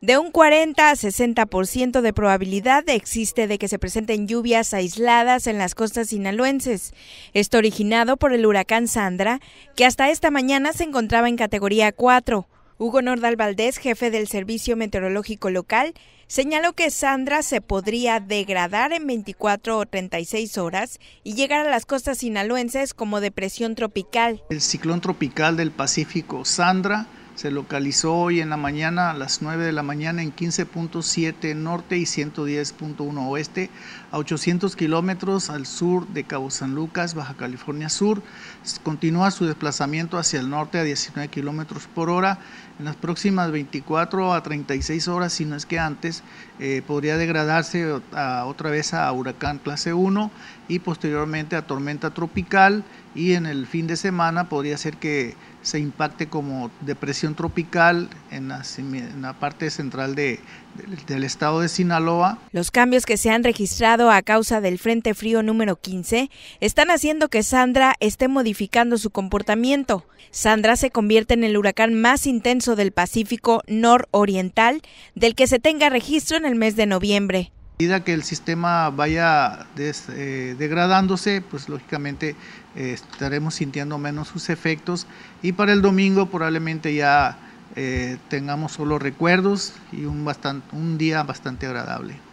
De un 40 a 60% de probabilidad existe de que se presenten lluvias aisladas en las costas sinaloenses. Esto originado por el huracán Sandra, que hasta esta mañana se encontraba en categoría 4. Hugo Nordal Valdés, jefe del Servicio Meteorológico Local, señaló que Sandra se podría degradar en 24 o 36 horas y llegar a las costas sinaloenses como depresión tropical. El ciclón tropical del Pacífico Sandra se localizó hoy en la mañana a las 9 de la mañana en 15.7 norte y 110.1 oeste, a 800 kilómetros al sur de Cabo San Lucas, Baja California Sur. Continúa su desplazamiento hacia el norte a 19 kilómetros por hora. En las próximas 24 a 36 horas, si no es que antes, eh, podría degradarse otra vez a huracán clase 1 y posteriormente a tormenta tropical. Y en el fin de semana podría ser que se impacte como depresión tropical en la, parte central del estado de Sinaloa. Los cambios que se han registrado a causa del Frente Frío número 15 están haciendo que Sandra esté modificando su comportamiento. Sandra se convierte en el huracán más intenso del Pacífico nororiental del que se tenga registro en el mes de noviembre medida que el sistema vaya eh, degradándose, pues lógicamente eh, estaremos sintiendo menos sus efectos y para el domingo probablemente ya eh, tengamos solo recuerdos y un, bastante, un día bastante agradable.